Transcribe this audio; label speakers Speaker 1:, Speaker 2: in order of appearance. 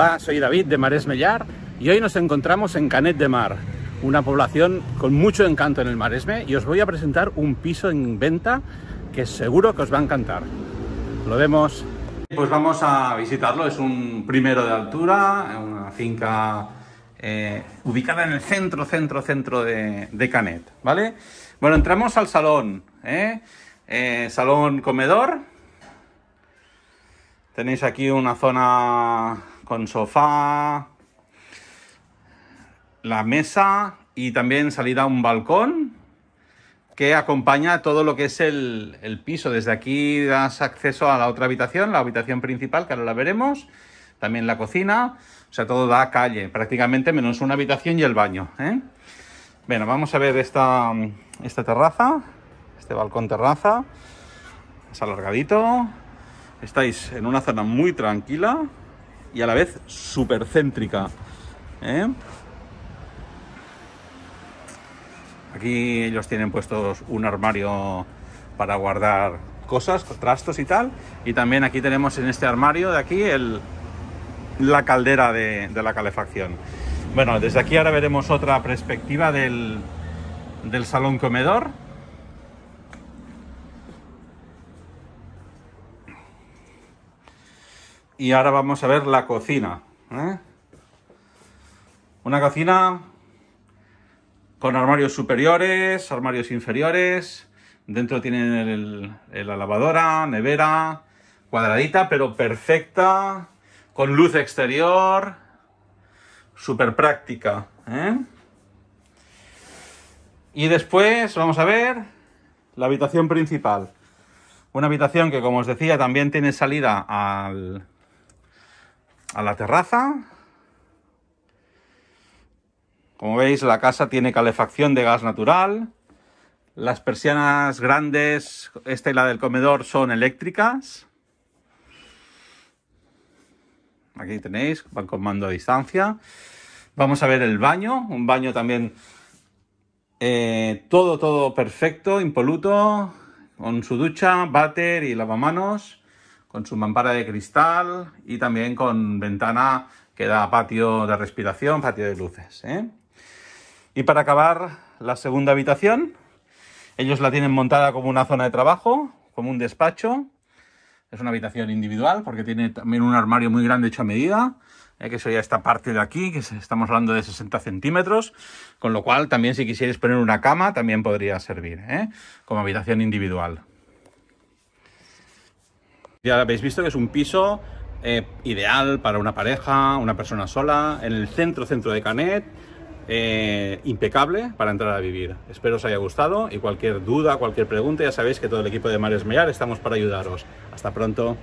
Speaker 1: Hola, soy David de Maresme Mellar y hoy nos encontramos en Canet de Mar, una población con mucho encanto en el Maresme y os voy a presentar un piso en venta que seguro que os va a encantar. Lo vemos. Pues vamos a visitarlo, es un primero de altura, una finca eh, ubicada en el centro, centro, centro de, Canet, ¿vale? Bueno, entramos al salón, ¿eh? Eh, salón comedor. Tenéis aquí una zona con sofá, la mesa y también salida a un balcón que acompaña todo lo que es el, piso. Desde aquí das acceso a la otra habitación, la habitación principal, que ahora la veremos, también la cocina, o sea, todo da calle, prácticamente menos una habitación y el baño. ¿eh? Bueno, vamos a ver esta, esta terraza, este balcón terraza, es alargadito, estáis en una zona muy tranquila, y a la vez supercéntrica. ¿eh? Aquí ellos tienen puestos un armario para guardar cosas, trastos y tal. Y también aquí tenemos en este armario de aquí la caldera de, la calefacción. Bueno, desde aquí ahora veremos otra perspectiva del, del salón comedor. y ahora vamos a ver la cocina. ¿eh? Una cocina con armarios superiores, armarios inferiores. Dentro tienen la lavadora, nevera, cuadradita pero perfecta, con luz exterior, súper práctica. ¿eh? Y después vamos a ver la habitación principal. Una habitación que, como os decía, también tiene salida al, a la terraza. Como veis, la casa tiene calefacción de gas natural. Las persianas grandes, esta y la del comedor, son eléctricas. Aquí tenéis, van con mando a distancia. Vamos a ver el baño, un baño también eh, todo, todo perfecto, impoluto, con su ducha, váter y lavamanos con su mampara de cristal y también con ventana que da patio de respiración, patio de luces. ¿eh? Y para acabar, la segunda habitación, ellos la tienen montada como una zona de trabajo, como un despacho. Es una habitación individual porque tiene también un armario muy grande hecho a medida, ¿eh? que sería esta parte de aquí, que estamos hablando de 60 centímetros, con lo cual también si quisieras poner una cama también podría servir ¿eh? como habitación individual. Ya habéis visto que es un piso eh, ideal para una pareja, una persona sola, en el centro, centro de Canet, eh, impecable para entrar a vivir. Espero os haya gustado y cualquier duda, cualquier pregunta, ya sabéis que todo el equipo de Mares Mellar estamos para ayudaros. Hasta pronto.